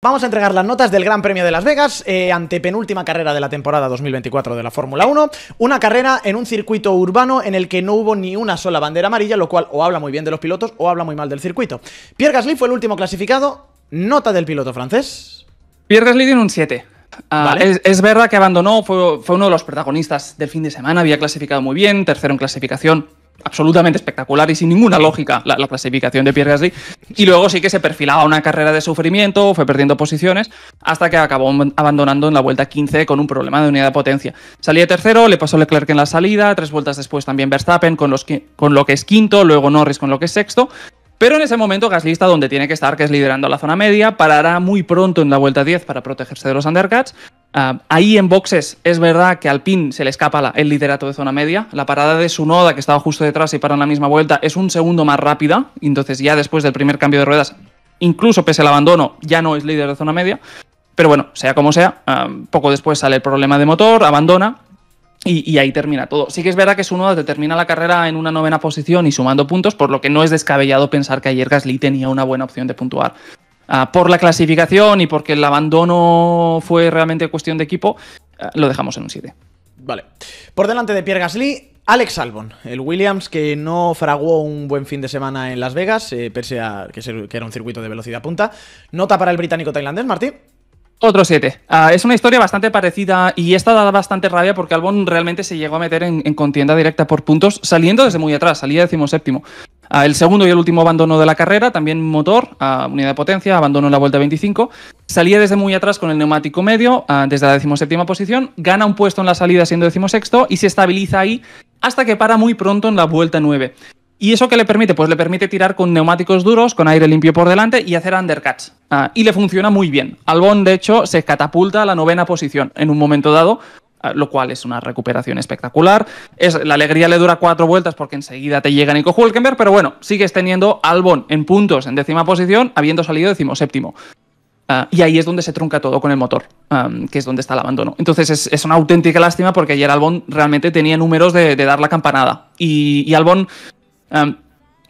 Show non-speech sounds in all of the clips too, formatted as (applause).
Vamos a entregar las notas del Gran Premio de Las Vegas, eh, ante penúltima carrera de la temporada 2024 de la Fórmula 1, una carrera en un circuito urbano en el que no hubo ni una sola bandera amarilla, lo cual o habla muy bien de los pilotos o habla muy mal del circuito. Pierre Gasly fue el último clasificado, nota del piloto francés. Pierre Gasly tiene un 7. Ah, vale. es, verdad que abandonó, fue, uno de los protagonistas del fin de semana, había clasificado muy bien, tercero en clasificación, absolutamente espectacular y sin ninguna lógica la, clasificación de Pierre Gasly. Y luego sí que se perfilaba una carrera de sufrimiento, fue perdiendo posiciones, hasta que acabó abandonando en la vuelta 15 con un problema de unidad de potencia. Salía tercero, le pasó Leclerc en la salida, tres vueltas después también Verstappen con, con lo que es quinto, luego Norris con lo que es sexto. Pero en ese momento Gasly está donde tiene que estar, que es liderando la zona media, parará muy pronto en la vuelta 10 para protegerse de los undercuts. Ah, ahí en boxes es verdad que al PIN se le escapa el liderato de zona media. La parada de noda, que estaba justo detrás y para en la misma vuelta, es un segundo más rápida. Entonces ya después del primer cambio de ruedas, incluso pese al abandono, ya no es líder de zona media. Pero bueno, sea como sea, ah, poco después sale el problema de motor, abandona y, ahí termina todo. Sí que es verdad que su uno termina la carrera en una novena posición y sumando puntos, por lo que no es descabellado pensar que ayer Gasly tenía una buena opción de puntuar. Ah, por la clasificación y porque el abandono fue realmente cuestión de equipo, ah, lo dejamos en un 7. Vale. Por delante de Pierre Gasly, Alex Albon, el Williams que no fraguó un buen fin de semana en Las Vegas, eh, pese a que, que era un circuito de velocidad punta. Nota para el británico tailandés, Martín. Otro 7. Ah, es una historia bastante parecida y esta da bastante rabia porque Albon realmente se llegó a meter en, contienda directa por puntos, saliendo desde muy atrás, salía decimoséptimo. Ah, el segundo y el último abandono de la carrera, también motor, ah, unidad de potencia, abandono en la vuelta 25. Salía desde muy atrás con el neumático medio, desde la decimoséptima posición, gana un puesto en la salida siendo decimosexto y se estabiliza ahí hasta que para muy pronto en la vuelta 9. ¿Y eso qué le permite? Pues le permite tirar con neumáticos duros, con aire limpio por delante y hacer undercuts. Ah, y le funciona muy bien. Albon, de hecho, se catapulta a la novena posición en un momento dado, ah, lo cual es una recuperación espectacular. Es, la alegría le dura cuatro vueltas porque enseguida te llega Nico Hulkenberg, pero bueno, sigues teniendo Albon en puntos en décima posición, habiendo salido decimoséptimo. séptimo. Ah, y ahí es donde se trunca todo con el motor, que es donde está el abandono. Entonces es, una auténtica lástima porque ayer Albon realmente tenía números de, dar la campanada. Y, y, Albon de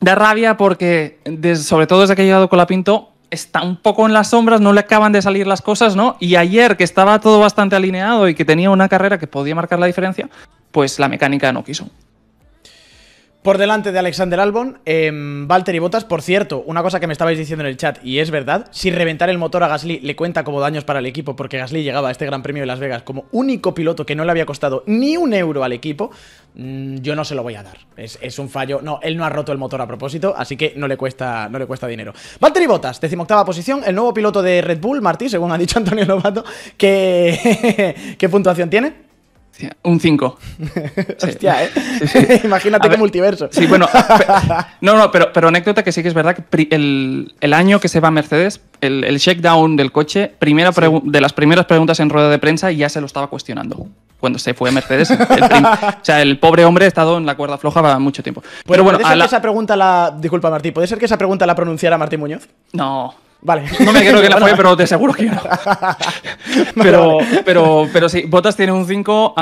da rabia porque, sobre todo desde que ha llegado Colapinto, está un poco en las sombras, no le acaban de salir las cosas, ¿no? Y ayer, que estaba todo bastante alineado y que tenía una carrera que podía marcar la diferencia, pues la mecánica no quiso por delante de Alexander Albon, eh, Valtteri Botas. por cierto, una cosa que me estabais diciendo en el chat, y es verdad, si reventar el motor a Gasly le cuenta como daños para el equipo, porque Gasly llegaba a este Gran Premio de Las Vegas como único piloto que no le había costado ni un euro al equipo, mm, yo no se lo voy a dar. Es, un fallo. No, él no ha roto el motor a propósito, así que no le cuesta, no le cuesta dinero. Valtteri Bottas, decimoctava posición, el nuevo piloto de Red Bull, Martí, según ha dicho (laughs) Antonio Novato, que... (laughs) ¿qué puntuación tiene? Un 5. (laughs) Hostia, ¿eh? (laughs) Imagínate qué multiverso. Sí, bueno. (laughs) no, no, pero, pero anécdota que sí que es verdad que el, año que se va Mercedes, el, el shakedown del coche, primera de las primeras preguntas en rueda de prensa, ya se lo estaba cuestionando. Cuando se fue a Mercedes, el o sea, el pobre hombre ha estado en la cuerda floja mucho tiempo. Pero, bueno, ¿puede esa pregunta la. ¿puede ser que esa pregunta la pronunciara Martín Muñoz? No. Vale. No me creo que la fue, pero te seguro que no. (laughs) pero, pero, pero sí, Botas tiene un 5.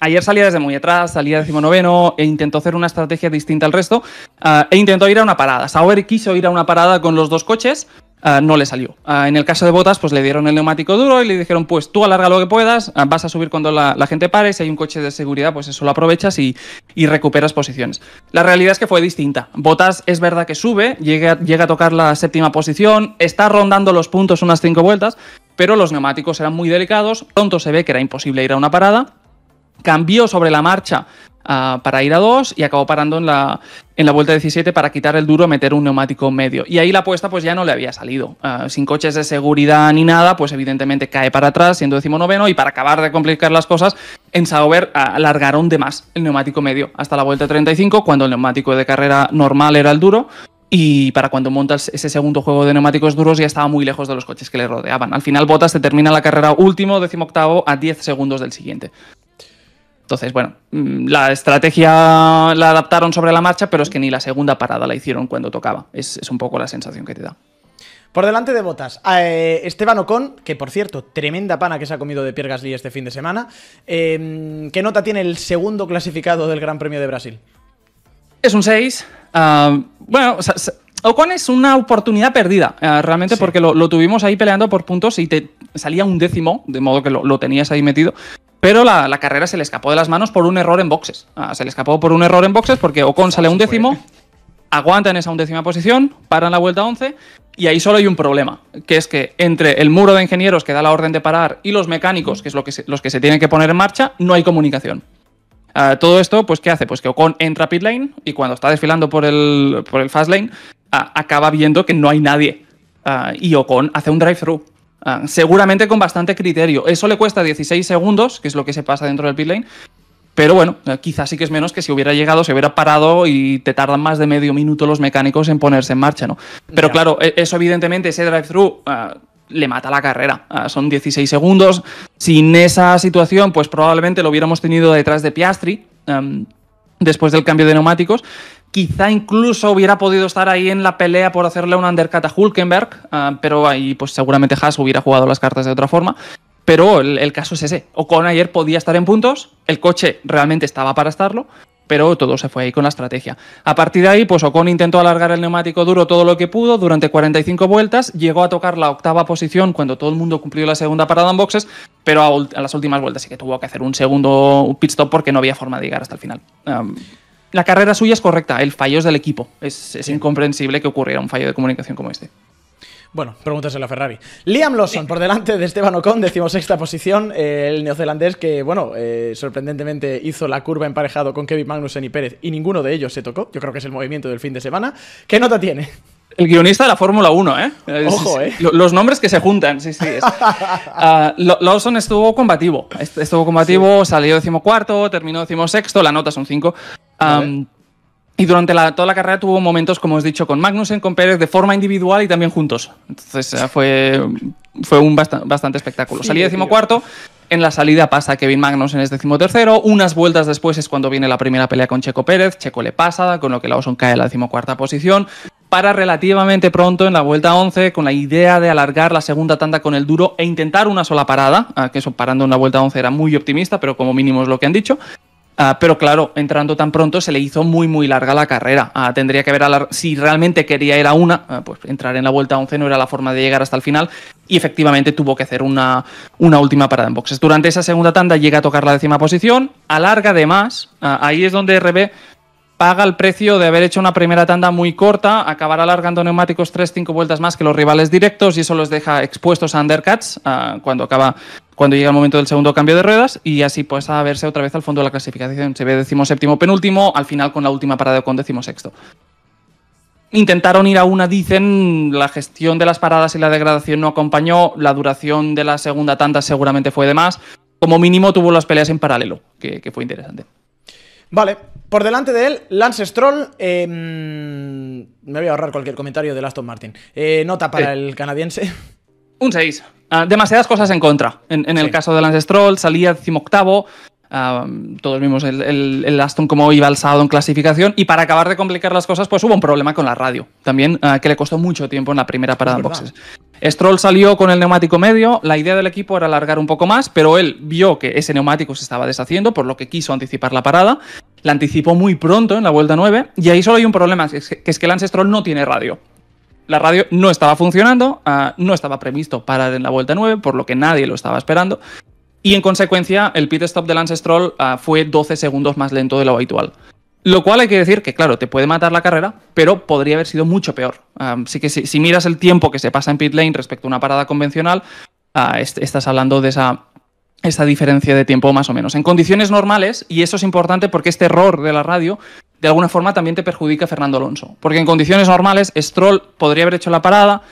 ayer salía desde muy atrás, salía decimonoveno, e intentó hacer una estrategia distinta al resto. Ah, e intentó ir a una parada. Sauber quiso ir a una parada con los dos coches. Ah, no le salió. Ah, en el caso de Botas, pues le dieron el neumático duro y le dijeron, pues tú alarga lo que puedas, ah, vas a subir cuando la, gente pare, si hay un coche de seguridad, pues eso lo aprovechas y, recuperas posiciones. La realidad es que fue distinta. Botas es verdad que sube, llega, llega a tocar la séptima posición, está rondando los puntos unas cinco vueltas, pero los neumáticos eran muy delicados, pronto se ve que era imposible ir a una parada, cambió sobre la marcha Ah, para ir a dos y acabó parando en la, en la vuelta 17 para quitar el duro, y meter un neumático medio. Y ahí la apuesta pues ya no le había salido. Ah, sin coches de seguridad ni nada, pues evidentemente cae para atrás, siendo decimonoveno, y para acabar de complicar las cosas, en Sauber ah, alargaron de más el neumático medio hasta la vuelta 35, cuando el neumático de carrera normal era el duro, y para cuando montas ese segundo juego de neumáticos duros ya estaba muy lejos de los coches que le rodeaban. Al final Bottas se termina la carrera último, decimoctavo, a 10 segundos del siguiente. Entonces, bueno, mm, la estrategia la adaptaron sobre la marcha, pero es que ni la segunda parada la hicieron cuando tocaba. Es, un poco la sensación que te da. Por delante de botas, eh, Esteban Ocon, que por cierto, tremenda pana que se ha comido de Pierre Gasly este fin de semana. Em, ¿Qué nota tiene el segundo clasificado del Gran Premio de Brasil? Es un 6. Ah, bueno, o Ocon es una oportunidad perdida, ah, realmente, porque lo, tuvimos ahí peleando por puntos y te salía un décimo, de modo que lo tenías ahí metido pero la, carrera se le escapó de las manos por un error en boxes. Ah, se le escapó por un error en boxes porque Ocon sale un décimo, aguanta en esa undécima posición, en la vuelta 11 y ahí solo hay un problema, que es que entre el muro de ingenieros que da la orden de parar y los mecánicos, que es lo que los que se tienen que poner en marcha, no hay comunicación. Ah, todo esto, pues, ¿qué hace? Pues que Ocon entra a pit lane y cuando está desfilando por el, por fast lane, ah, acaba viendo que no hay nadie. y Ocon hace un drive through. Ah, seguramente con bastante criterio. Eso le cuesta 16 segundos, que es lo que se pasa dentro del pit lane. Pero bueno, eh, quizás sí que es menos que si hubiera llegado, se hubiera parado y te tardan más de medio minuto los mecánicos en ponerse en marcha, ¿no? Pero claro, e, eso evidentemente, ese drive-thru ah, le mata la carrera. Ah, son 16 segundos. Sin esa situación, pues probablemente lo hubiéramos tenido detrás de Piastri. Em, después del cambio de neumáticos, Quizá incluso hubiera podido estar ahí en la pelea por hacerle un undercut a Hulkenberg, ah, pero ahí pues seguramente Haas hubiera jugado las cartas de otra forma. Pero el, caso es ese. Ocon ayer podía estar en puntos, el coche realmente estaba para estarlo, pero todo se fue ahí con la estrategia. A partir de ahí, pues Ocon intentó alargar el neumático duro todo lo que pudo durante 45 vueltas, llegó a tocar la octava posición cuando todo el mundo cumplió la segunda parada en boxes, pero a, las últimas vueltas sí que tuvo que hacer un segundo pit stop porque no había forma de llegar hasta el final la carrera suya es correcta, el fallo es del equipo. Es, incomprensible que ocurriera un fallo de comunicación como este. Bueno, pregúntaselo a Ferrari. Liam Lawson, por delante de Esteban Ocon, sexta posición, el neozelandés que, bueno, eh, sorprendentemente hizo la curva emparejado con Kevin Magnussen y Pérez y ninguno de ellos se tocó. Yo creo que es el movimiento del fin de semana. ¿Qué nota tiene? El guionista de la Fórmula 1, ¿eh? Ojo, ¿eh? Los nombres que se juntan, sí, sí. (laughs) Ah, Lawson estuvo combativo. Estuvo combativo, salió decimocuarto, terminó decimosexto, la nota son cinco. Y durante toda la carrera tuvo momentos, como os he dicho, con Magnussen, con Pérez, de forma individual y también juntos. Entonces fue, un bastante espectáculo. Salí Salí decimocuarto. En la salida pasa Kevin Magnussen es decimotercero. Unas vueltas después es cuando viene la primera pelea con Checo Pérez. Checo le pasa, con lo que Lawson cae a la decimocuarta posición. Para relativamente pronto en la vuelta 11 con la idea de alargar la segunda tanda con el duro e intentar una sola parada, ah, que eso parando en la vuelta 11 era muy optimista, pero como mínimo es lo que han dicho. Ah, pero claro, entrando tan pronto se le hizo muy, muy larga la carrera. Ah, tendría que ver si realmente quería ir a una, ah, pues entrar en la vuelta 11 no era la forma de llegar hasta el final. Y efectivamente tuvo que hacer una, una última parada en boxes. Durante esa segunda tanda llega a tocar la décima posición, alarga de más. ahí es donde RB paga el precio de haber hecho una primera tanda muy corta, acabar alargando neumáticos 3-5 vueltas más que los rivales directos y eso los deja expuestos a undercuts ah, cuando acaba cuando llega el momento del segundo cambio de ruedas y así pues a verse otra vez al fondo de la clasificación. Se ve decimoséptimo penúltimo, al final con la última parada con sexto Intentaron ir a una, dicen, la gestión de las paradas y la degradación no acompañó, la duración de la segunda tanda seguramente fue de más, como mínimo tuvo las peleas en paralelo, que fue interesante. Vale, por delante de él, Lance Stroll. Em, me voy a ahorrar cualquier comentario de Aston Martin. Eh, nota para el canadiense. Un 6. Ah, demasiadas cosas en contra. En, el caso de Lance Stroll, salía decimoctavo. Mm, todos vimos el, Aston como iba sábado en clasificación. Y para acabar de complicar las cosas, pues hubo un problema con la radio también, eh, que le costó mucho tiempo en la primera parada en boxes. Stroll salió con el neumático medio, la idea del equipo era alargar un poco más, pero él vio que ese neumático se estaba deshaciendo, por lo que quiso anticipar la parada. La anticipó muy pronto en la vuelta 9, y ahí solo hay un problema, que es que, Lance Stroll no tiene radio. La radio no estaba funcionando, ah, no estaba previsto parar en la vuelta 9, por lo que nadie lo estaba esperando. Y en consecuencia, el pit stop de Lance Stroll ah, fue 12 segundos más lento de lo habitual. Lo cual hay que decir que, claro, te puede matar la carrera, pero podría haber sido mucho peor. Así ah, que si, miras el tiempo que se pasa en pit lane respecto a una parada convencional, ah, estás hablando de esa diferencia de tiempo más o menos. En condiciones normales, y eso es importante porque este error de la radio de alguna forma también te perjudica a Fernando Alonso, porque en condiciones normales Stroll podría haber hecho la parada,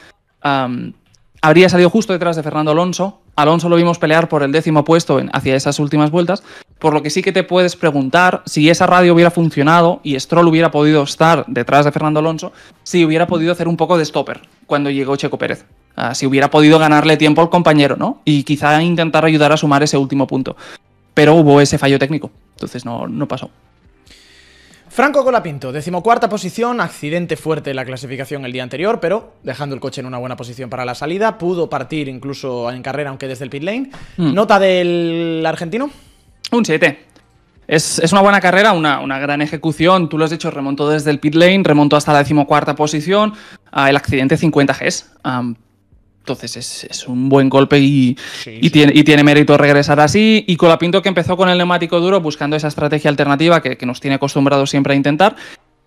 habría salido justo detrás de Fernando Alonso, Alonso lo vimos pelear por el décimo puesto hacia esas últimas vueltas, por lo que sí que te puedes preguntar si esa radio hubiera funcionado y Stroll hubiera podido estar detrás de Fernando Alonso, si hubiera podido hacer un poco de stopper cuando llegó Checo Pérez. Ah, si hubiera podido ganarle tiempo al compañero, ¿no? Y quizá intentar ayudar a sumar ese último punto. Pero hubo ese fallo técnico, entonces no, no pasó. Franco Colapinto, decimocuarta posición, accidente fuerte en la clasificación el día anterior, pero dejando el coche en una buena posición para la salida, pudo partir incluso en carrera, aunque desde el pit lane. Hmm. ¿Nota del argentino? Un 7. Es, una buena carrera, una, gran ejecución. Tú lo has dicho, remontó desde el pit lane, remontó hasta la decimocuarta posición. Ah, el accidente 50 Gs. Entonces es, un buen golpe y, Tiene, mérito regresar así. Y Colapinto que empezó con el neumático duro buscando esa estrategia alternativa que, nos tiene acostumbrados siempre a intentar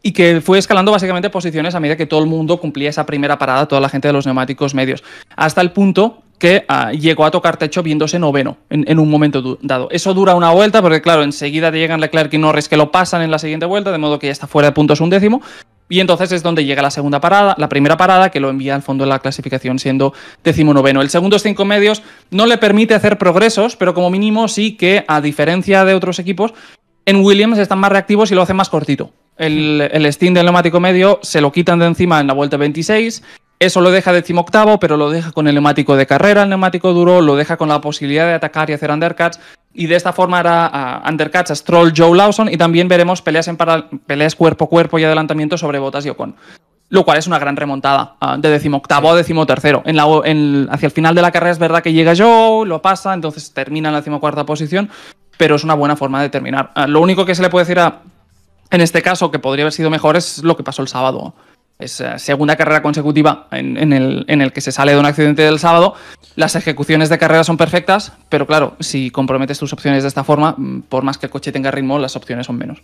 y que fue escalando básicamente posiciones a medida que todo el mundo cumplía esa primera parada, toda la gente de los neumáticos medios, hasta el punto que ah, llegó a tocar techo viéndose noveno en, un momento dado. Eso dura una vuelta porque claro, enseguida llegan Leclerc y Norris que lo pasan en la siguiente vuelta, de modo que ya está fuera de puntos un décimo, y entonces es donde llega la segunda parada, la primera parada, que lo envía al fondo de la clasificación siendo decimonoveno. El segundo cinco medios no le permite hacer progresos, pero como mínimo sí que, a diferencia de otros equipos, en Williams están más reactivos y lo hacen más cortito. El, el Steam del neumático medio se lo quitan de encima en la vuelta 26 eso lo deja decimoctavo, pero lo deja con el neumático de carrera, el neumático duro, lo deja con la posibilidad de atacar y hacer undercuts. Y de esta forma hará ah, undercuts a Stroll Joe Lawson y también veremos peleas, cuerpo a cuerpo y adelantamiento sobre Botas y Ocon. Lo cual es una gran remontada, ah, de decimoctavo a decimotercero. En hacia el final de la carrera es verdad que llega Joe, lo pasa, entonces termina en la decimocuarta posición, pero es una buena forma de terminar. Ah, lo único que se le puede decir a, en este caso que podría haber sido mejor es lo que pasó el sábado es eh, segunda carrera consecutiva en, la el, que se sale de un accidente del sábado. Las ejecuciones de carrera son perfectas, pero claro, si comprometes tus opciones de esta forma, mm, por más que el coche tenga ritmo, las opciones son menos.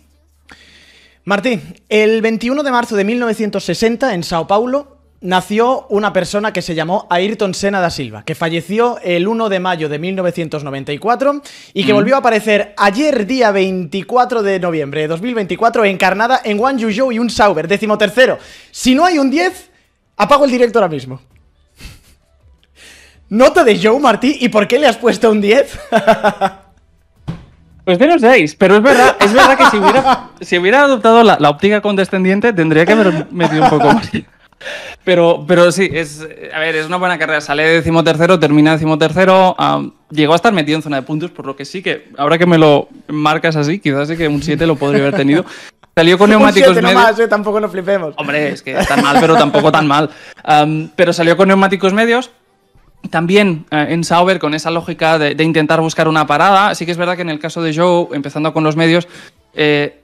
Martín, el 21 de marzo de 1960 en Sao Paulo, nació una persona que se llamó Ayrton Senna da Silva, que falleció el 1 de mayo de 1994 y que volvió a aparecer ayer día 24 de noviembre de 2024 encarnada en One Yu y un Sauber, décimo tercero Si no hay un 10, apago el directo ahora mismo. Nota de Joe Martí, ¿y por qué le has puesto un 10? (laughs) Pues menos 6, pero es verdad, es verdad que si hubiera, adoptado la, la óptica condescendiente tendría que haber metido un poco más. Pero, pero sí, es, a ver, es una buena carrera. Sale decimotercero, termina decimotercero. Um, llegó a estar metido en zona de puntos, por lo que sí que, ahora que me lo marcas así, quizás sí que un 7 lo podría haber tenido. Salió con (laughs) neumáticos medios. Eh, tampoco nos flipemos. Hombre, es que tan mal, pero tampoco tan mal. pero salió con neumáticos medios. También eh, en Sauber, con esa lógica de, intentar buscar una parada, Así que es verdad que en el caso de Joe, empezando con los medios, eh,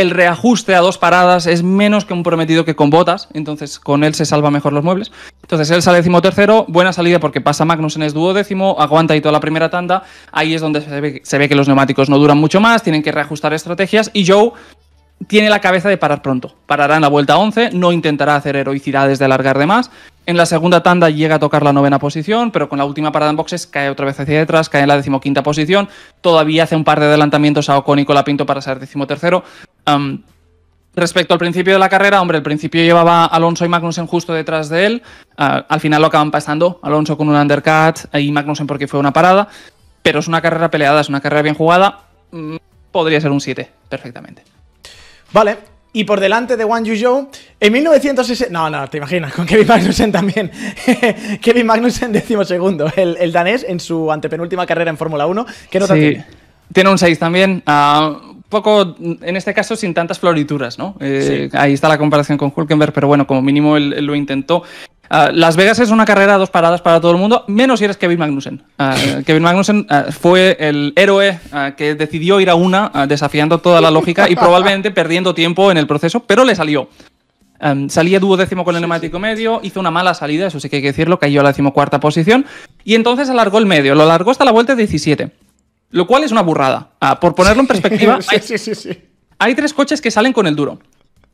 el reajuste a dos paradas es menos que un prometido que con botas, entonces con él se salva mejor los muebles. Entonces él sale décimo tercero, buena salida porque pasa Magnus Magnussen es duodécimo, aguanta y toda la primera tanda, ahí es donde se ve que los neumáticos no duran mucho más, tienen que reajustar estrategias y Joe tiene la cabeza de parar pronto. Parará en la vuelta 11, no intentará hacer heroicidades de alargar de más. En la segunda tanda llega a tocar la novena posición, pero con la última parada en boxes cae otra vez hacia detrás, cae en la decimoquinta posición. Todavía hace un par de adelantamientos a Ocon y Colapinto para ser decimotercero. Respecto al principio de la carrera, hombre, al principio llevaba Alonso y Magnussen justo detrás de él. Ah, al final lo acaban pasando Alonso con un undercut y Magnussen porque fue una parada. Pero es una carrera peleada, es una carrera bien jugada. Mm, podría ser un 7, perfectamente. Vale, y por delante de Wang Yuzhou en 1960... No, no, te imaginas, con Kevin Magnussen también. (laughs) Kevin Magnussen décimo segundo, el, danés en su antepenúltima carrera en Fórmula 1. ¿Qué nota tiene? Tiene un 6 también. un ah, poco, en este caso, sin tantas florituras, ¿no? Eh, ahí está la comparación con Hulkenberg, pero bueno, como mínimo él lo intentó. Ah, Las Vegas es una carrera a dos paradas para todo el mundo, menos si eres Kevin Magnussen. Ah, (laughs) Kevin Magnussen ah, fue el héroe que decidió ir a una desafiando toda la lógica y probablemente perdiendo tiempo en el proceso, pero le salió. Salía salía décimo con el neumático medio, hizo una mala salida, eso sí que hay que decirlo, cayó a la decimocuarta posición y entonces alargó el medio, lo alargó hasta la vuelta de 17, lo cual es una burrada. por ponerlo en perspectiva, (laughs) hay tres coches que salen con el duro.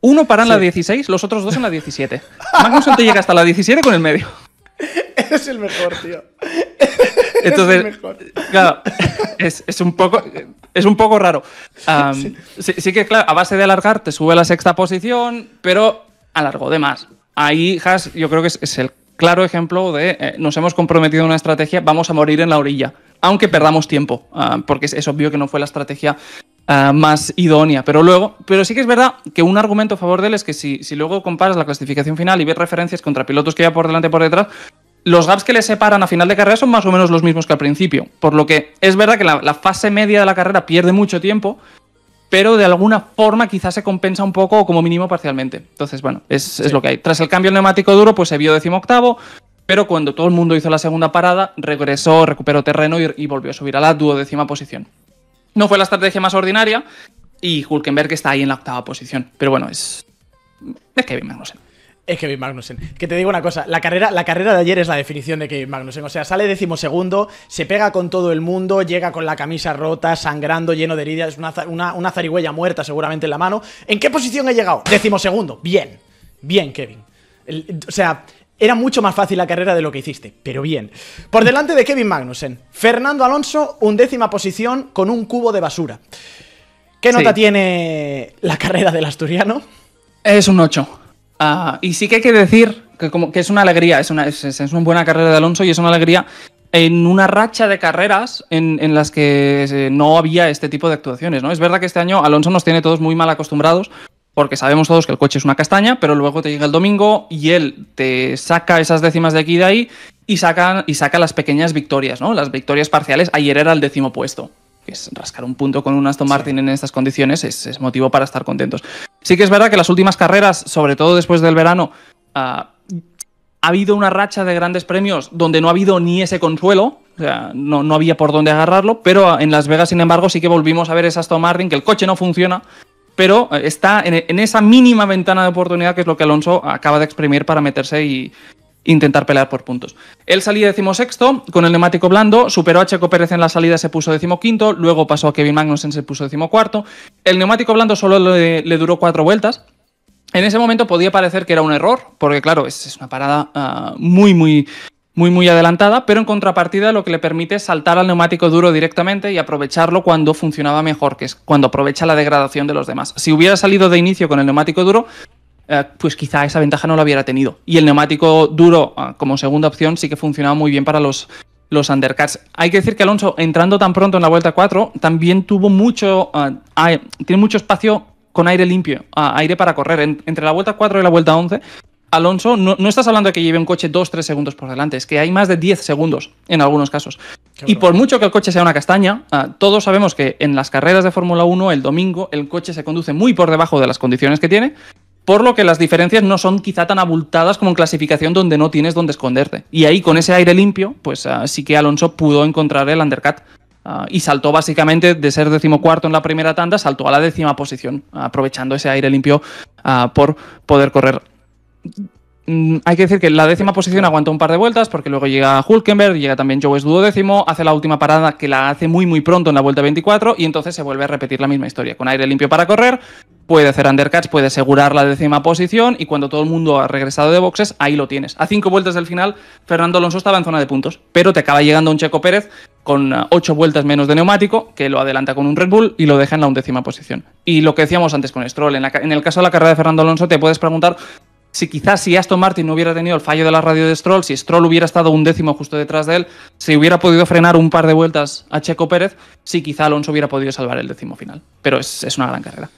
Uno para en la 16, los otros dos en la 17. Magnussen te llega hasta la 17 con el medio. Es el mejor, tío. claro, es, un poco, es un poco raro. sí. que, claro, a base de alargar te sube a la sexta posición, pero alargó de más. Ahí has yo creo que es, el claro ejemplo de eh, nos hemos comprometido a una estrategia, vamos a morir en la orilla, aunque perdamos tiempo, ah, porque es, obvio que no fue la estrategia Ah, más idónea. Pero luego, pero sí que es verdad que un argumento a favor de él es que si, luego comparas la clasificación final y ves referencias contra pilotos que hay por delante y por detrás, los gaps que le separan a final de carrera son más o menos los mismos que al principio. Por lo que es verdad que la, fase media de la carrera pierde mucho tiempo, pero de alguna forma quizás se compensa un poco o como mínimo parcialmente. Entonces, bueno, es, lo que hay. Tras el cambio neumático duro, pues se vio octavo pero cuando todo el mundo hizo la segunda parada, regresó, recuperó terreno y, y volvió a subir a la duodécima posición. No fue la estrategia más ordinaria y Hulkenberg está ahí en la octava posición. Pero bueno, es. Es Kevin Magnussen. Es Kevin Magnussen. Que te digo una cosa, la carrera, la carrera de ayer es la definición de Kevin Magnussen. O sea, sale decimosegundo, se pega con todo el mundo, llega con la camisa rota, sangrando, lleno de heridas, una, una, zarigüeya muerta seguramente en la mano. ¿En qué posición ha llegado? Decimosegundo. Bien. Bien, Kevin. o sea, era mucho más fácil la carrera de lo que hiciste, pero bien. Por delante de Kevin Magnussen, Fernando Alonso, undécima posición con un cubo de basura. ¿Qué nota tiene la carrera del asturiano? Es un 8. Ah, y sí que hay que decir que, como, que es una alegría, es una, es, es una buena carrera de Alonso y es una alegría en una racha de carreras en, en, las que eh, no había este tipo de actuaciones, ¿no? Es verdad que este año Alonso nos tiene todos muy mal acostumbrados porque sabemos todos que el coche es una castaña, pero luego te llega el domingo y él te saca esas décimas de aquí y de ahí y saca, y saca las pequeñas victorias, ¿no? Las victorias parciales. Ayer era el décimo puesto. Que es rascar un punto con un Aston Martin en estas condiciones es, motivo para estar contentos. Sí que es verdad que las últimas carreras, sobre todo después del verano, ah, ha habido una racha de grandes premios donde no ha habido ni ese consuelo, o sea, no, no había por dónde agarrarlo, pero en Las Vegas, sin embargo, sí que volvimos a ver ese Aston Martin, que el coche no funciona, pero eh, está en, esa mínima ventana de oportunidad que es lo que Alonso acaba de exprimir para meterse y intentar pelear por puntos. Él salía decimosexto con el neumático blando, superó a Checo Pérez en la salida, se puso decimoquinto, luego pasó a Kevin Magnussen, se puso decimocuarto. El neumático blando solo le, duró cuatro vueltas, en ese momento podía parecer que era un error, porque claro, es, una parada ah, muy, muy muy muy adelantada, pero en contrapartida lo que le permite es saltar al neumático duro directamente y aprovecharlo cuando funcionaba mejor, que es cuando aprovecha la degradación de los demás. Si hubiera salido de inicio con el neumático duro, eh, pues quizá esa ventaja no la hubiera tenido. Y el neumático duro eh, como segunda opción sí que funcionaba muy bien para los, los undercuts. Hay que decir que Alonso, entrando tan pronto en la vuelta 4, también tuvo mucho, eh, tiene mucho espacio con aire limpio, aire para correr. entre la vuelta 4 y la vuelta 11 Alonso, no, estás hablando de que lleve un coche 2-3 segundos por delante, es que hay más de 10 segundos en algunos casos. y por mucho que el coche sea una castaña, ah, todos sabemos que en las carreras de Fórmula 1 el domingo el coche se conduce muy por debajo de las condiciones que tiene, por lo que las diferencias no son quizá tan abultadas como en clasificación donde no tienes dónde esconderte. Y ahí con ese aire limpio, pues ah, sí que Alonso pudo encontrar el undercut. Ah, y saltó básicamente de ser decimocuarto en la primera tanda, saltó a la décima posición, aprovechando ese aire limpio por poder correr Mm, hay que decir que la décima posición aguanta un par de vueltas porque luego llega Hulkenberg, llega también Joe es duodécimo, hace la última parada que la hace muy muy pronto en la vuelta 24 y entonces se vuelve a repetir la misma historia. Con aire limpio para correr, puede hacer undercuts, puede asegurar la décima posición y cuando todo el mundo ha regresado de boxes, ahí lo tienes. A cinco vueltas del final, Fernando Alonso estaba en zona de puntos, pero te acaba llegando un Checo Pérez con uh, ocho vueltas menos de neumático, que lo adelanta con un Red Bull y lo deja en la undécima posición. Y lo que decíamos antes con Stroll, en el caso de la carrera de Fernando Alonso, te puedes preguntar si quizás si Aston Martin no hubiera tenido el fallo de la radio de Stroll, si Stroll hubiera estado un décimo justo detrás de él, si hubiera podido frenar un par de vueltas a Checo Pérez, si quizá Alonso hubiera podido salvar el décimo final. Pero es, una gran carrera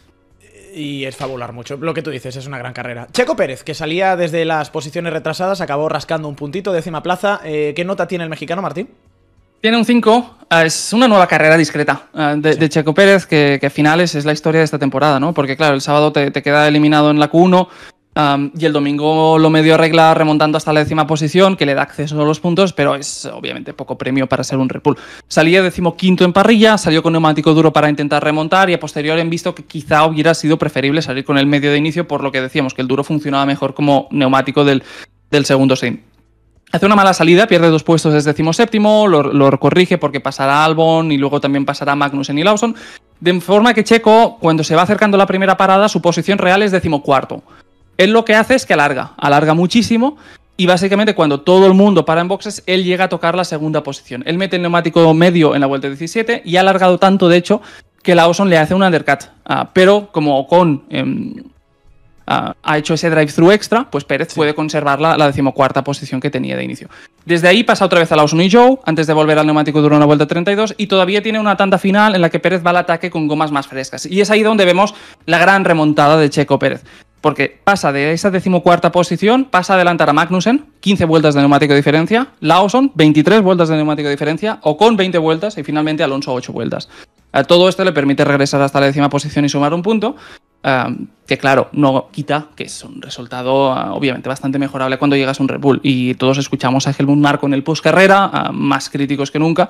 eh, y es fabular mucho. Lo que tú dices, es una gran carrera. Checo Pérez, que salía desde las posiciones retrasadas, acabó rascando un puntito, décima plaza. Eh, ¿Qué nota tiene el mexicano, Martín? Tiene un 5, ah, es una nueva carrera discreta ah, de, Checo Pérez, que, a finales es la historia de esta temporada, ¿no? Porque claro, el sábado te, te queda eliminado en la Q1, y el domingo lo medio arregla remontando hasta la décima posición, que le da acceso a los puntos, pero es obviamente poco premio para ser un repul. Salía decimoquinto en parrilla, salió con neumático duro para intentar remontar y a posterior han visto que quizá hubiera sido preferible salir con el medio de inicio, por lo que decíamos que el duro funcionaba mejor como neumático del, segundo sim. Hace una mala salida, pierde dos puestos, desde decimoséptimo, lo, lo corrige porque pasará Albon y luego también pasará Magnussen y Lawson. De forma que Checo, cuando se va acercando la primera parada, su posición real es decimocuarto. Él lo que hace es que alarga, alarga muchísimo y básicamente cuando todo el mundo para en boxes, él llega a tocar la segunda posición. Él mete el neumático medio en la vuelta 17 y ha alargado tanto, de hecho, que la Lawson le hace un undercut. Ah, pero como Ocon em, ah, ha hecho ese drive-thru extra, pues Pérez puede conservar la, decimocuarta posición que tenía de inicio. Desde ahí pasa otra vez a la Lawson y Joe, antes de volver al neumático duro en la vuelta 32, y todavía tiene una tanda final en la que Pérez va al ataque con gomas más frescas. Y es ahí donde vemos la gran remontada de Checo Pérez. Porque pasa de esa decimocuarta posición, pasa a adelantar a Magnussen, 15 vueltas de neumático de diferencia, Lawson, 23 vueltas de neumático de diferencia, con 20 vueltas y finalmente Alonso, 8 vueltas. A todo esto le permite regresar hasta la décima posición y sumar un punto, que claro, no quita que es un resultado ah, obviamente bastante mejorable cuando llegas a un Red Bull. Y todos escuchamos a Helmut Marco en el post carrera, ah, más críticos que nunca,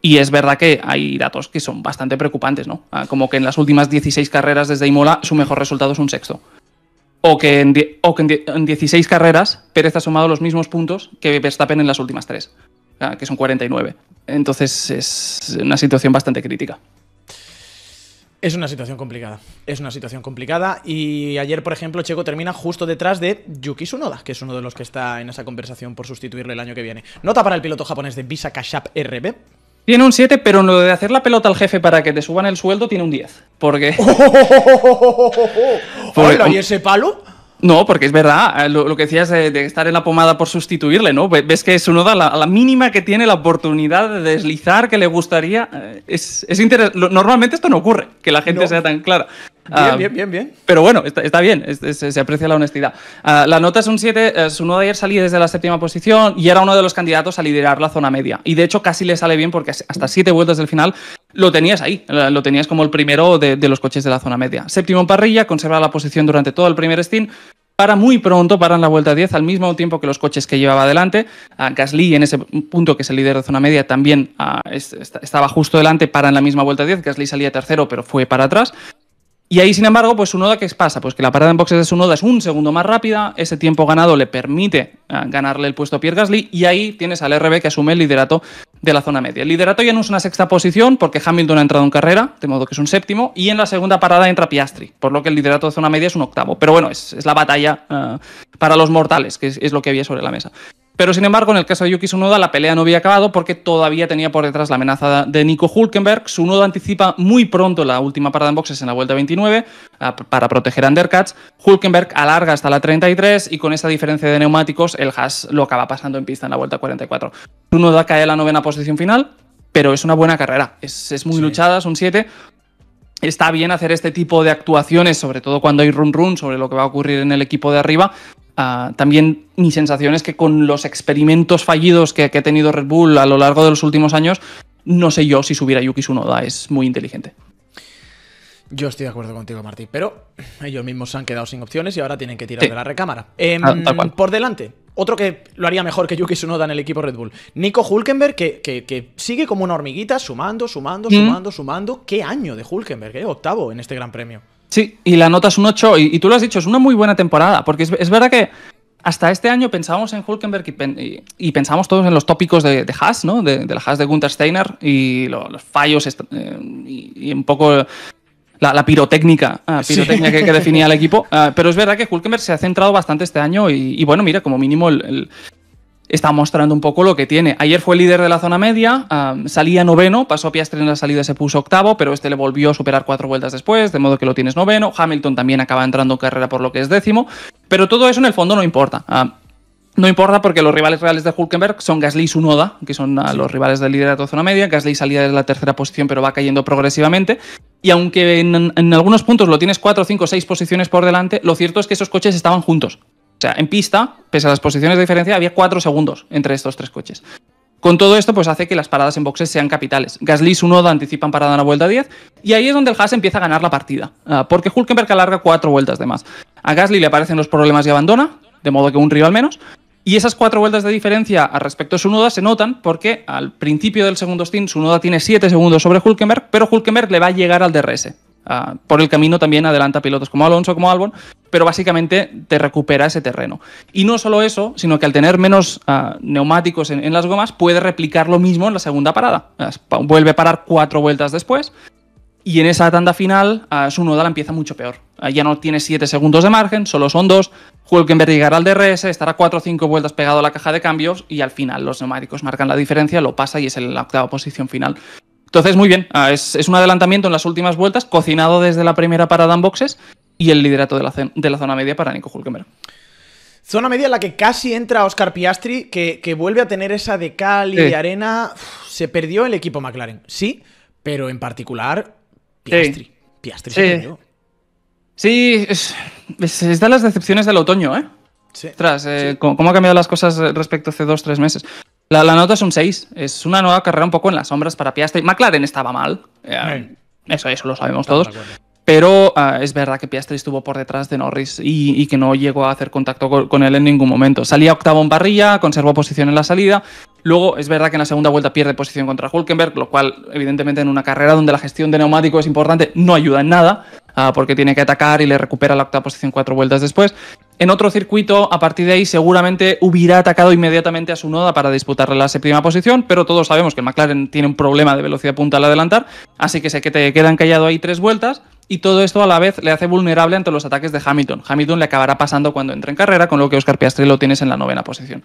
y es verdad que hay datos que son bastante preocupantes, ¿no? Ah, como que en las últimas 16 carreras desde Imola su mejor resultado es un sexto o que, en, en, 16 carreras Pérez ha sumado los mismos puntos que Verstappen en las últimas tres, que son 49. Entonces es una situación bastante crítica. Es una situación complicada, es una situación complicada y ayer, por ejemplo, Checo termina justo detrás de Yuki Tsunoda, que es uno de los que está en esa conversación por sustituirle el año que viene. Nota para el piloto japonés de Visa Kashap RB, tiene un 7, pero en lo de hacer la pelota al jefe para que te suban el sueldo, tiene un 10. Porque. (laughs) Oh, oh, ¿Y ese palo? No, porque es verdad, eh, lo, que decías de, estar en la pomada por sustituirle, ¿no? Ves que es uno la, la mínima que tiene la oportunidad de deslizar que le gustaría. Eh, es, es Normalmente esto no ocurre, que la gente sea tan clara. Ah, bien, bien, bien, Pero bueno, está, bien, se aprecia la honestidad. Ah, la nota es un 7, eh, su nodo ayer salía desde la séptima posición y era uno de los candidatos a liderar la zona media. Y de hecho casi le sale bien porque hasta siete vueltas del final lo tenías ahí, lo tenías como el primero de, los coches de la zona media. Séptimo parrilla, conserva la posición durante todo el primer stint, para muy pronto, para la vuelta 10, al mismo tiempo que los coches que llevaba adelante. Ah, Gasly, en ese punto que es el líder de zona media, también estaba justo delante, para en la misma vuelta 10. Gasly salía tercero, pero fue para atrás. Y ahí, sin embargo, pues nodo, ¿qué pasa? Pues que la parada en boxes de su Sunoda es un segundo más rápida, ese tiempo ganado le permite eh, ganarle el puesto a Pierre Gasly y ahí tienes al RB que asume el liderato de la zona media. El liderato ya no es una sexta posición porque Hamilton ha entrado en carrera, de modo que es un séptimo, y en la segunda parada entra Piastri, por lo que el liderato de zona media es un octavo. Pero bueno, es, la batalla eh, para los mortales, que es lo que había sobre la mesa. Pero sin embargo, en el caso de Yuki Tsunoda, la pelea no había acabado porque todavía tenía por detrás la amenaza de Nico Hulkenberg. Tsunoda anticipa muy pronto la última parada en boxes en la vuelta 29 ah, para proteger a Undercuts. Hulkenberg alarga hasta la 33 y con esa diferencia de neumáticos, el Haas lo acaba pasando en pista en la vuelta 44. Tsunoda cae a la novena posición final, pero es una buena carrera. Es, muy luchada, es un 7 está bien hacer este tipo de actuaciones, sobre todo cuando hay run run sobre lo que va a ocurrir en el equipo de arriba, Ah, también mi sensación es que con los experimentos fallidos que, ha tenido Red Bull a lo largo de los últimos años, no sé yo si subir a Yuki Tsunoda es muy inteligente. Yo estoy de acuerdo contigo, Martí, pero ellos mismos se han quedado sin opciones y ahora tienen que tirar de la recámara. Em, ah, por delante, otro que lo haría mejor que Yuki Tsunoda en el equipo Red Bull. Nico Hulkenberg, que, sigue como una hormiguita, sumando, sumando, mm. sumando, sumando. ¿Qué año de Hulkenberg? Eh? Octavo en este gran premio. Sí, y la nota es un 8, y, tú lo has dicho, es una muy buena temporada, porque es, verdad que hasta este año pensábamos en Hulkenberg y, pensábamos todos en los tópicos de, Haas, ¿no? De, la Haas de Gunther Steiner y los fallos eh, y, un poco la, ah, pirotécnica, que, (laughs) definía el equipo. Ah, pero es verdad que Hulkenberg se ha centrado bastante este año y, bueno, mira, como mínimo el, está mostrando un poco lo que tiene. Ayer fue líder de la zona media, ah, salía noveno, pasó Piastre en la salida, y se puso octavo, pero este le volvió a superar cuatro vueltas después, de modo que lo tienes noveno. Hamilton también acaba entrando en carrera por lo que es décimo, pero todo eso en el fondo no importa. Ah, no importa porque los rivales reales de Hulkenberg son Gasly y Sunoda, que son ah, los rivales del líder de zona media. Gasly salía de la tercera posición, pero va cayendo progresivamente. Y aunque en, algunos puntos lo tienes cuatro, cinco, seis posiciones por delante, lo cierto es que esos coches estaban juntos. O sea, en pista, pese a las posiciones de diferencia, había cuatro segundos entre estos tres coches. Con todo esto, pues hace que las paradas en boxes sean capitales. Gasly y Sunoda anticipan parada en la vuelta 10, y ahí es donde el Haas empieza a ganar la partida, ah, porque Hulkenberg alarga cuatro vueltas de más. A Gasly le aparecen los problemas y abandona, de modo que un río al menos, y esas cuatro vueltas de diferencia al respecto a Sunoda se notan porque al principio del segundo stint noda tiene siete segundos sobre Hulkenberg, pero Hulkenberg le va a llegar al DRS. Ah, por el camino también adelanta pilotos como Alonso, como Albon, pero básicamente te recupera ese terreno. Y no solo eso, sino que al tener menos ah, neumáticos en, las gomas, puede replicar lo mismo en la segunda parada. Ah, vuelve a parar cuatro vueltas después. Y en esa tanda final, su Noda la empieza mucho peor. ya no tiene siete segundos de margen, solo son dos. Hulkenberg llegará al DRS, estará cuatro o cinco vueltas pegado a la caja de cambios y al final los neumáticos marcan la diferencia, lo pasa y es en la octava posición final. Entonces, muy bien, ah, es, un adelantamiento en las últimas vueltas, cocinado desde la primera parada en boxes y el liderato de la, zona media para Nico Hulkenberg. Zona media en la que casi entra Oscar Piastri, que, vuelve a tener esa de cal y de arena. se perdió el equipo McLaren, sí, pero en particular Piastri. Piastri sí. se perdió. Sí, es, de las decepciones del otoño, ¿eh? Sí. Eh, ¿cómo, han cambiado las cosas respecto hace dos, tres meses? La, nota es un 6. Es una nueva carrera un poco en las sombras para Piastri. McLaren estaba mal. Eh, eso, eso lo sabemos todos. Pero ah, es verdad que Piastri estuvo por detrás de Norris y, que no llegó a hacer contacto con, él en ningún momento. Salía octavo en parrilla, conservó posición en la salida. Luego es verdad que en la segunda vuelta pierde posición contra Hulkenberg, lo cual evidentemente en una carrera donde la gestión de neumático es importante no ayuda en nada. Ah, porque tiene que atacar y le recupera la octava posición cuatro vueltas después. En otro circuito, a partir de ahí, seguramente hubiera atacado inmediatamente a su noda para disputarle la séptima posición, pero todos sabemos que McLaren tiene un problema de velocidad punta al adelantar, así que se que te quedan callado ahí tres vueltas. Y todo esto a la vez le hace vulnerable ante los ataques de Hamilton. Hamilton le acabará pasando cuando entre en carrera, con lo que Oscar Piastri lo tienes en la novena posición.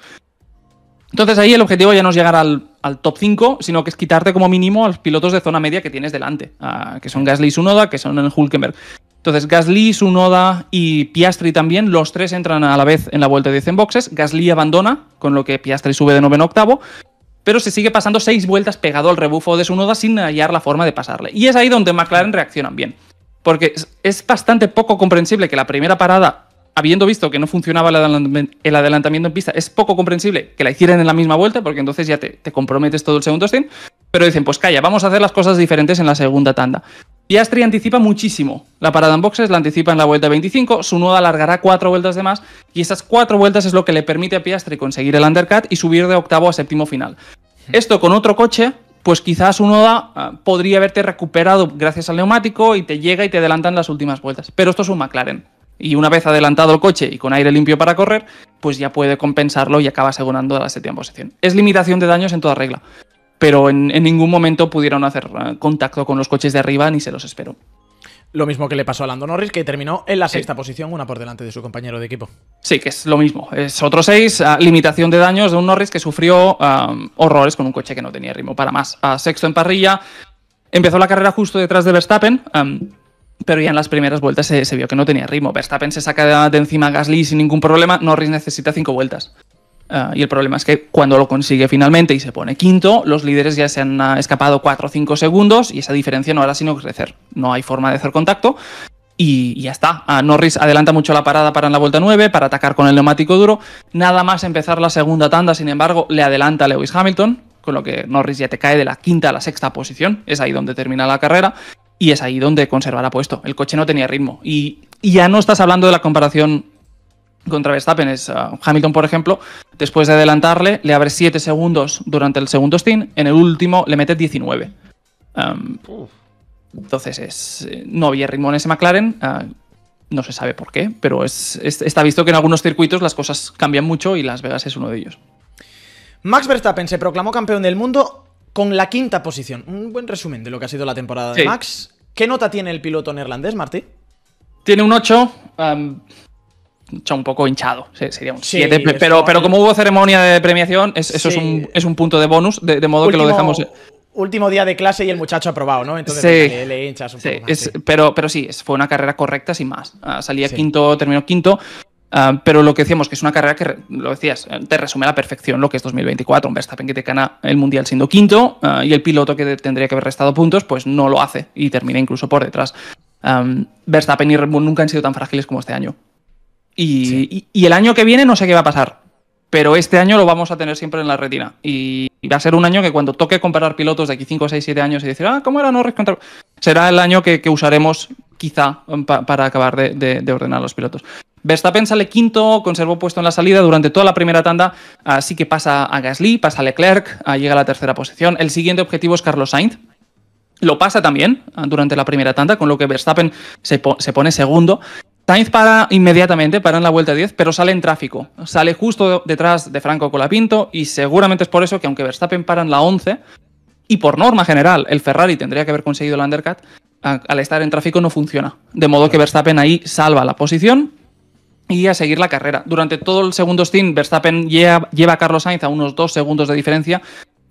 Entonces ahí el objetivo ya no es llegar al, top 5, sino que es quitarte como mínimo a los pilotos de zona media que tienes delante, que son Gasly y Sunoda, que son en Hulkenberg. Entonces Gasly, Sunoda y Piastri también, los tres entran a la vez en la vuelta de 10 en boxes, Gasly abandona, con lo que Piastri sube de en octavo, pero se sigue pasando seis vueltas pegado al rebufo de Sunoda sin hallar la forma de pasarle. Y es ahí donde McLaren reaccionan bien. Porque es bastante poco comprensible que la primera parada habiendo visto que no funcionaba el adelantamiento en pista, es poco comprensible que la hicieran en la misma vuelta, porque entonces ya te, comprometes todo el segundo stint. Pero dicen, pues calla, vamos a hacer las cosas diferentes en la segunda tanda. Piastri anticipa muchísimo la parada en boxes, la anticipa en la vuelta 25, su noda alargará cuatro vueltas de más, y esas cuatro vueltas es lo que le permite a Piastri conseguir el undercut y subir de octavo a séptimo final. Hmm. Esto con otro coche, pues quizás su noda ah, podría haberte recuperado gracias al neumático y te llega y te adelantan las últimas vueltas. Pero esto es un McLaren y una vez adelantado el coche y con aire limpio para correr, pues ya puede compensarlo y acaba asegurando la séptima posición. Es limitación de daños en toda regla, pero en, ningún momento pudieron hacer eh, contacto con los coches de arriba ni se los esperó. Lo mismo que le pasó a Lando Norris, que terminó en la sexta posición, una por delante de su compañero de equipo. Sí, que es lo mismo. Es otro seis ah, limitación de daños de un Norris que sufrió horrores con un coche que no tenía ritmo para más. A sexto en parrilla, empezó la carrera justo detrás de Verstappen pero ya en las primeras vueltas se, vio que no tenía ritmo. Verstappen se saca de encima a Gasly sin ningún problema, Norris necesita cinco vueltas. Ah, y el problema es que cuando lo consigue finalmente y se pone quinto, los líderes ya se han ah, escapado cuatro o cinco segundos y esa diferencia no hará sino crecer. No hay forma de hacer contacto y, ya está. Ah, Norris adelanta mucho la parada para en la vuelta 9, para atacar con el neumático duro. Nada más empezar la segunda tanda, sin embargo, le adelanta a Lewis Hamilton, con lo que Norris ya te cae de la quinta a la sexta posición, es ahí donde termina la carrera, y es ahí donde conservará puesto. El coche no tenía ritmo. Y, ya no estás hablando de la comparación contra Verstappen. Es, ah, Hamilton, por ejemplo, después de adelantarle, le abre 7 segundos durante el segundo stint, en el último le mete 19. entonces, es, eh, no había ritmo en ese McLaren. Ah, no se sabe por qué, pero está visto que en algunos circuitos las cosas cambian mucho y Las Vegas es uno de ellos. Max Verstappen se proclamó campeón del mundo con la quinta posición. Un buen resumen de lo que ha sido la temporada de Max. ¿Qué nota tiene el piloto neerlandés, Martí? Tiene un 8. un poco hinchado, sería un 7. pero, pero como hubo ceremonia de premiación, eso es un, punto de bonus, de, modo que lo dejamos último día de clase y el muchacho ha probado, ¿no? Entonces le, hinchas un poco Pero, sí, fue una carrera correcta sin más. Ah, salía quinto, terminó quinto. Ah, pero lo que decíamos, que es una carrera que, lo decías, eh, te resume a la perfección lo que es 2024. Un Verstappen que te gana el Mundial siendo quinto ah, y el piloto que tendría que haber restado puntos, pues no lo hace y termina incluso por detrás. Verstappen y Red Bull nunca han sido tan frágiles como este año. Y, el año que viene no sé qué va a pasar, pero este año lo vamos a tener siempre en la retina. Y, va a ser un año que cuando toque comparar pilotos de aquí 5, 6, 7 años y decir, ah, ¿cómo era no contra...? Será el año que, usaremos quizá mm, para acabar de, ordenar los pilotos. Verstappen sale quinto, conservó puesto en la salida durante toda la primera tanda, así que pasa a Gasly, pasa a Leclerc, llega a la tercera posición. El siguiente objetivo es Carlos Sainz. Lo pasa también ah, durante la primera tanda, con lo que Verstappen se, pone segundo. Sainz para inmediatamente, para en la vuelta 10, pero sale en tráfico. Sale justo detrás de Franco Colapinto y seguramente es por eso que aunque Verstappen para en la 11, y por norma general el Ferrari tendría que haber conseguido el undercut, al estar en tráfico no funciona. De modo que Verstappen ahí salva la posición y a seguir la carrera. Durante todo el segundo stint, Verstappen lleva, a Carlos Sainz a unos dos segundos de diferencia,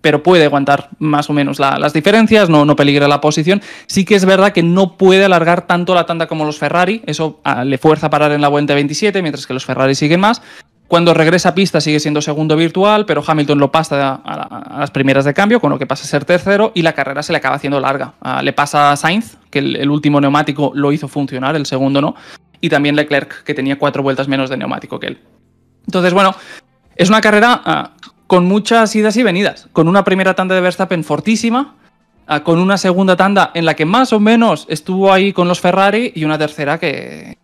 pero puede aguantar más o menos las diferencias, no, no peligra la posición. Sí que es verdad que no puede alargar tanto la tanda como los Ferrari, eso ah, le fuerza a parar en la vuelta 27, mientras que los Ferrari siguen más. Cuando regresa a pista sigue siendo segundo virtual, pero Hamilton lo pasa a, las primeras de cambio, con lo que pasa a ser tercero y la carrera se le acaba haciendo larga. Ah, le pasa a Sainz, que el último neumático lo hizo funcionar, el segundo no y también Leclerc, que tenía cuatro vueltas menos de neumático que él. Entonces, bueno, es una carrera ah, con muchas idas y venidas, con una primera tanda de Verstappen fortísima, ah, con una segunda tanda en la que más o menos estuvo ahí con los Ferrari y una tercera que,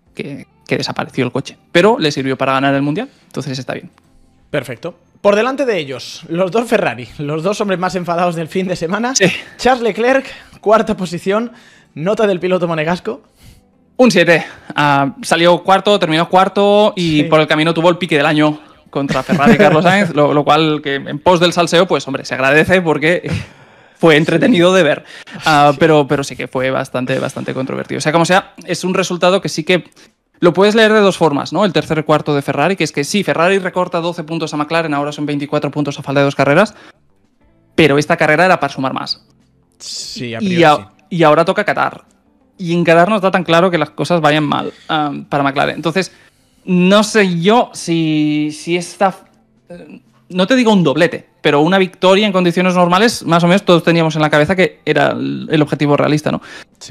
desapareció el coche, pero le sirvió para ganar el Mundial, entonces está bien. Perfecto. Por delante de ellos, los dos Ferrari, los dos hombres más enfadados del fin de semana. Charles Leclerc, cuarta posición, nota del piloto monegasco. Un 7. Ah, salió cuarto, terminó cuarto y por el camino tuvo el pique del año contra Ferrari y Carlos Sainz, lo, cual que en pos del salseo, pues hombre, se agradece porque (laughs) fue entretenido de ver. Ah, pero, pero sí que fue bastante, bastante controvertido. O sea, como sea, es un resultado que sí que lo puedes leer de dos formas, ¿no? El tercer cuarto de Ferrari, que es que sí, Ferrari recorta 12 puntos a McLaren, ahora son 24 puntos a falta de dos carreras, pero esta carrera era para sumar más. Sí, a y ahora toca Qatar y en quedarnos da tan claro que las cosas vayan mal ah, para McLaren. Entonces, no sé yo si, si esta... No te digo un doblete, pero una victoria en condiciones normales, más o menos todos teníamos en la cabeza que era el objetivo realista, ¿no?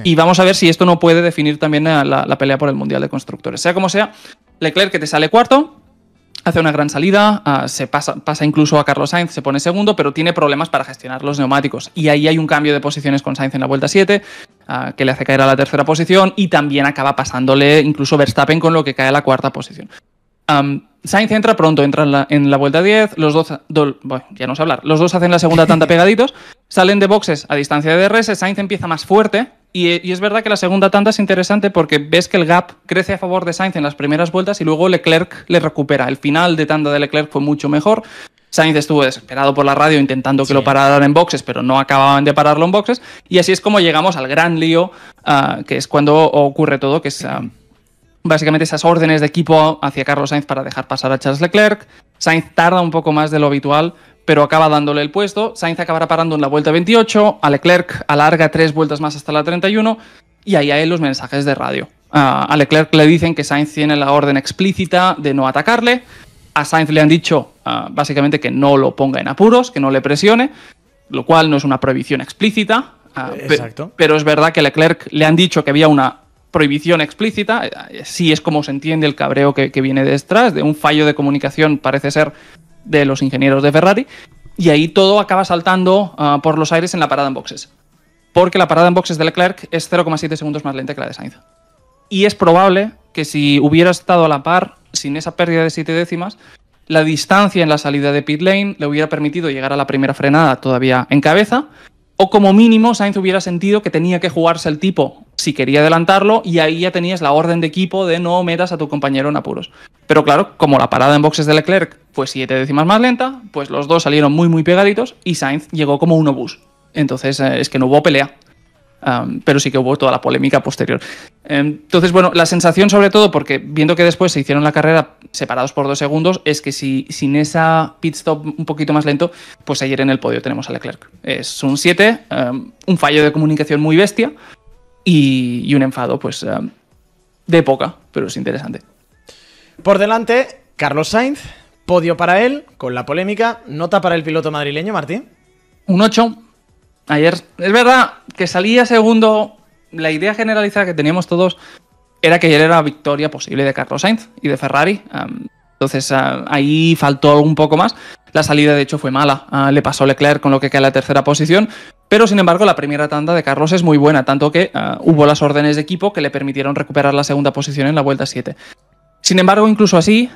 Y vamos a ver si esto no puede definir también la, la, pelea por el Mundial de Constructores. Sea como sea, Leclerc que te sale cuarto, hace una gran salida, ah, se pasa, pasa, incluso a Carlos Sainz, se pone segundo, pero tiene problemas para gestionar los neumáticos. Y ahí hay un cambio de posiciones con Sainz en la vuelta 7, ah, que le hace caer a la tercera posición y también acaba pasándole incluso Verstappen con lo que cae a la cuarta posición. Sainz entra pronto, entra en la, vuelta 10, los dos, ya no hablar, los dos hacen la segunda tanda (laughs) pegaditos, salen de boxes a distancia de DRS, Sainz empieza más fuerte y, es verdad que la segunda tanda es interesante porque ves que el gap crece a favor de Sainz en las primeras vueltas y luego Leclerc le recupera. El final de tanda de Leclerc fue mucho mejor. Sainz estuvo desesperado por la radio intentando que lo pararan en boxes, pero no acababan de pararlo en boxes. Y así es como llegamos al gran lío, ah, que es cuando ocurre todo, que es... Ah, básicamente esas órdenes de equipo hacia Carlos Sainz para dejar pasar a Charles Leclerc. Sainz tarda un poco más de lo habitual, pero acaba dándole el puesto. Sainz acabará parando en la vuelta 28, a Leclerc alarga tres vueltas más hasta la 31 y ahí hay los mensajes de radio. a Leclerc le dicen que Sainz tiene la orden explícita de no atacarle. A Sainz le han dicho ah, básicamente que no lo ponga en apuros, que no le presione, lo cual no es una prohibición explícita. Ah, pero es verdad que a Leclerc le han dicho que había una prohibición explícita, eh, si es como se entiende el cabreo que, viene detrás, de un fallo de comunicación, parece ser, de los ingenieros de Ferrari, y ahí todo acaba saltando ah, por los aires en la parada en boxes. Porque la parada en boxes de Leclerc es 0,7 segundos más lenta que la de Sainz. Y es probable que si hubiera estado a la par, sin esa pérdida de 7 décimas, la distancia en la salida de pit lane le hubiera permitido llegar a la primera frenada todavía en cabeza, o como mínimo Sainz hubiera sentido que tenía que jugarse el tipo si quería adelantarlo y ahí ya tenías la orden de equipo de no metas a tu compañero en apuros. Pero claro, como la parada en boxes de Leclerc fue siete décimas más lenta, pues los dos salieron muy muy pegaditos y Sainz llegó como un obús. Entonces eh, es que no hubo pelea. pero sí que hubo toda la polémica posterior. Em, entonces, bueno, la sensación sobre todo, porque viendo que después se hicieron la carrera separados por dos segundos, es que si sin esa pit stop un poquito más lento, pues ayer en el podio tenemos a Leclerc. Es un 7, em, un fallo de comunicación muy bestia, y, un enfado, pues, eh, de poca, pero es interesante. Por delante, Carlos Sainz, podio para él, con la polémica, nota para el piloto madrileño, Martín. Un 8. Ayer, es verdad que salía segundo, la idea generalizada que teníamos todos era que ayer era la victoria posible de Carlos Sainz y de Ferrari. Entonces ah, ahí faltó un poco más. La salida de hecho fue mala, ah, le pasó Leclerc con lo que queda la tercera posición, pero sin embargo la primera tanda de Carlos es muy buena, tanto que ah, hubo las órdenes de equipo que le permitieron recuperar la segunda posición en la vuelta 7. Sin embargo, incluso así,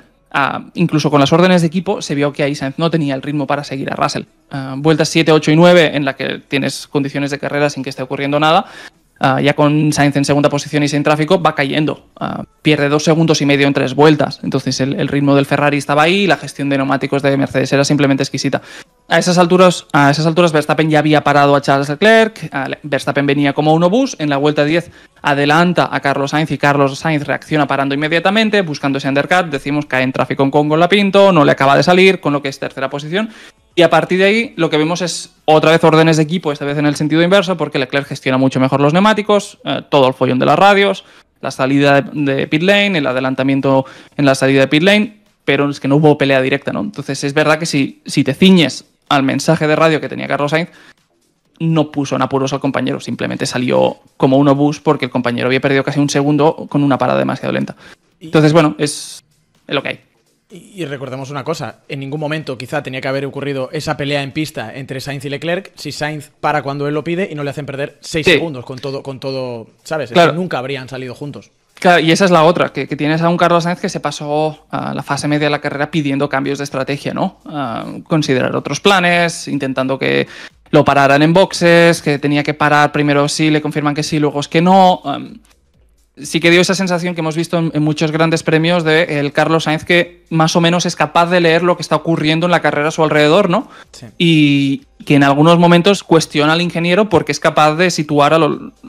incluso con las órdenes de equipo, se vio que ahí no tenía el ritmo para seguir a Russell. vueltas 7, 8 y 9 en la que tienes condiciones de carrera sin que esté ocurriendo nada, Ah, ya con Sainz en segunda posición y sin tráfico, va cayendo. Ah, pierde dos segundos y medio en tres vueltas. Entonces el, ritmo del Ferrari estaba ahí y la gestión de neumáticos de Mercedes era simplemente exquisita. A esas alturas, a esas alturas Verstappen ya había parado a Charles Leclerc, ah, Verstappen venía como un obús, en la vuelta 10 adelanta a Carlos Sainz y Carlos Sainz reacciona parando inmediatamente, buscando ese undercut, decimos cae en tráfico en Congo la Pinto, no le acaba de salir, con lo que es tercera posición, y a partir de ahí lo que vemos es otra vez órdenes de equipo, esta vez en el sentido inverso, porque Leclerc gestiona mucho mejor los neumáticos, eh, todo el follón de las radios, la salida de, pit lane, el adelantamiento en la salida de pit lane, pero es que no hubo pelea directa, ¿no? Entonces es verdad que si, si te ciñes al mensaje de radio que tenía Carlos Sainz, no puso en apuros al compañero, simplemente salió como un obús porque el compañero había perdido casi un segundo con una parada demasiado lenta. Entonces, bueno, es lo que hay. Y recordemos una cosa, en ningún momento quizá tenía que haber ocurrido esa pelea en pista entre Sainz y Leclerc si Sainz para cuando él lo pide y no le hacen perder seis segundos con todo, con todo ¿sabes? nunca habrían salido juntos. y esa es la otra, que, tienes a un Carlos Sainz que se pasó a la fase media de la carrera pidiendo cambios de estrategia, ¿no? considerar otros planes, intentando que lo pararan en boxes, que tenía que parar primero si le confirman que sí, luego es que no sí que dio esa sensación que hemos visto en, muchos grandes premios de el Carlos Sainz que más o menos es capaz de leer lo que está ocurriendo en la carrera a su alrededor, ¿no? Y que en algunos momentos cuestiona al ingeniero porque es capaz de situar a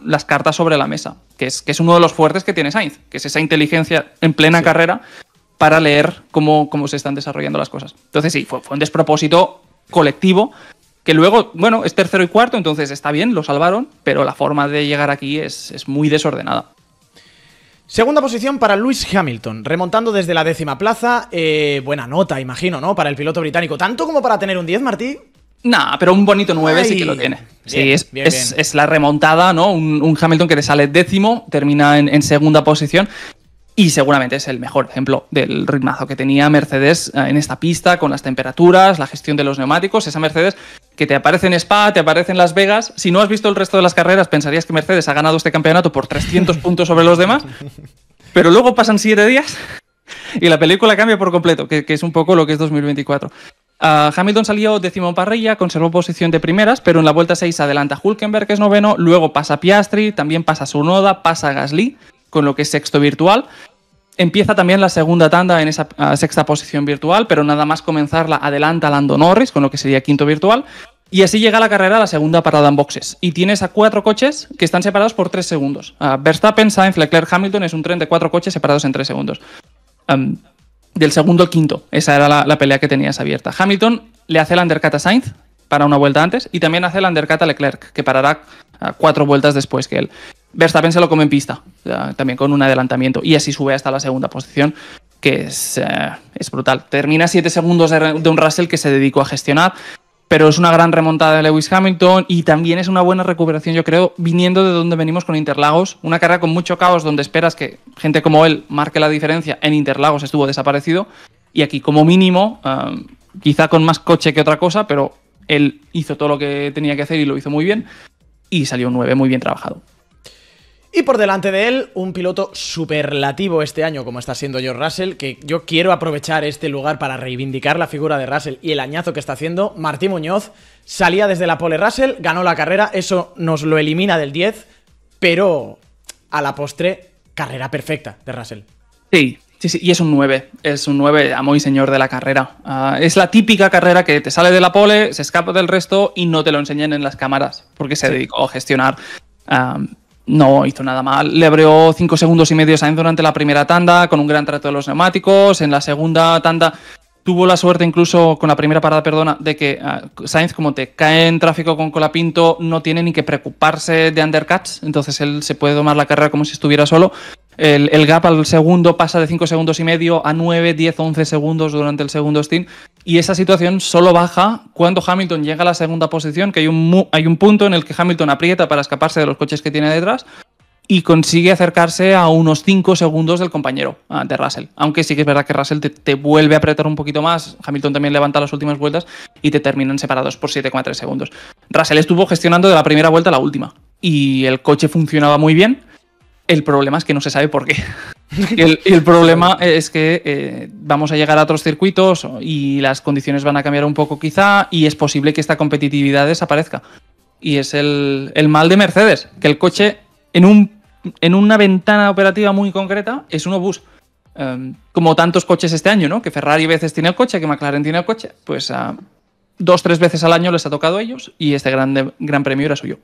las cartas sobre la mesa, que es, que es uno de los fuertes que tiene Sainz, que es esa inteligencia en plena carrera para leer cómo, se están desarrollando las cosas. Entonces sí, fue, fue un despropósito colectivo que luego, bueno, es tercero y cuarto, entonces está bien, lo salvaron, pero la forma de llegar aquí es, es muy desordenada. Segunda posición para Lewis Hamilton, remontando desde la décima plaza. Eh, buena nota, imagino, ¿no? Para el piloto británico. ¿Tanto como para tener un 10, Martí? Nah, pero un bonito 9 sí que lo tiene. sí, es, es, la remontada, ¿no? Un, Hamilton que le sale décimo, termina en, en, segunda posición. Y seguramente es el mejor ejemplo del ritmazo que tenía Mercedes eh, en esta pista, con las temperaturas, la gestión de los neumáticos. Esa Mercedes que te aparece en Spa, te aparece en Las Vegas. Si no has visto el resto de las carreras, pensarías que Mercedes ha ganado este campeonato por 300 (laughs) puntos sobre los demás. Pero luego pasan 7 días y la película cambia por completo, que, es un poco lo que es 2024. Ah, Hamilton salió décimo parrilla, conservó posición de primeras, pero en la vuelta 6 adelanta Hulkenberg, que es noveno, luego pasa Piastri, también pasa Sunoda, pasa Gasly, con lo que es sexto virtual. Empieza también la segunda tanda en esa sexta posición virtual, pero nada más comenzarla adelanta Lando Norris, con lo que sería quinto virtual. Y así llega la carrera a la segunda parada en boxes. Y tienes a cuatro coches que están separados por tres segundos. Verstappen, Sainz, Leclerc, Hamilton es un tren de cuatro coches separados en tres segundos. del segundo al quinto, esa era la, pelea que tenías abierta. Hamilton le hace el undercut a Sainz para una vuelta antes y también hace el undercut a Leclerc, que parará cuatro vueltas después que él. Verstappen se lo come en pista, también con un adelantamiento, y así sube hasta la segunda posición que es, eh, brutal. Termina siete segundos de, un Russell que se dedicó a gestionar pero es una gran remontada de Lewis Hamilton y también es una buena recuperación, yo creo, viniendo de donde venimos con Interlagos, una carrera con mucho caos donde esperas que gente como él marque la diferencia, en Interlagos estuvo desaparecido y aquí como mínimo, um, quizá con más coche que otra cosa, pero él hizo todo lo que tenía que hacer y lo hizo muy bien y salió 9 muy bien trabajado. Y por delante de él, un piloto superlativo este año, como está siendo George Russell, que yo quiero aprovechar este lugar para reivindicar la figura de Russell y el añazo que está haciendo. Martín Muñoz salía desde la pole Russell, ganó la carrera, eso nos lo elimina del 10, pero a la postre, carrera perfecta de Russell. Sí, Sí, sí, y es un 9, es un 9 amo y señor de la carrera. Ah, es la típica carrera que te sale de la pole, se escapa del resto y no te lo enseñan en las cámaras, porque se dedicó a gestionar ah, no hizo nada mal. Le abrió 5 segundos y medio a durante la primera tanda, con un gran trato de los neumáticos. En la segunda tanda Tuvo la suerte incluso con la primera parada, perdona, de que ah, Sainz, como te cae en tráfico con Colapinto, no tiene ni que preocuparse de undercuts, entonces él se puede tomar la carrera como si estuviera solo. El, gap al segundo pasa de 5 segundos y medio a 9, 10, 11 segundos durante el segundo stint. Y esa situación solo baja cuando Hamilton llega a la segunda posición, que hay un, hay un punto en el que Hamilton aprieta para escaparse de los coches que tiene detrás y consigue acercarse a unos 5 segundos del compañero ah, de Russell. Aunque sí que es verdad que Russell te, vuelve a apretar un poquito más, Hamilton también levanta las últimas vueltas y te terminan separados por 7,3 segundos. Russell estuvo gestionando de la primera vuelta a la última y el coche funcionaba muy bien. El problema es que no se sabe por qué. (laughs) el, el problema es que eh, vamos a llegar a otros circuitos y las condiciones van a cambiar un poco quizá y es posible que esta competitividad desaparezca. Y es el, el mal de Mercedes, que el coche en un en una ventana operativa muy concreta es un obús. Em, como tantos coches este año, ¿no? Que Ferrari a veces tiene el coche, que McLaren tiene el coche. Pues uh, dos, tres veces al año les ha tocado a ellos y este gran premio era suyo.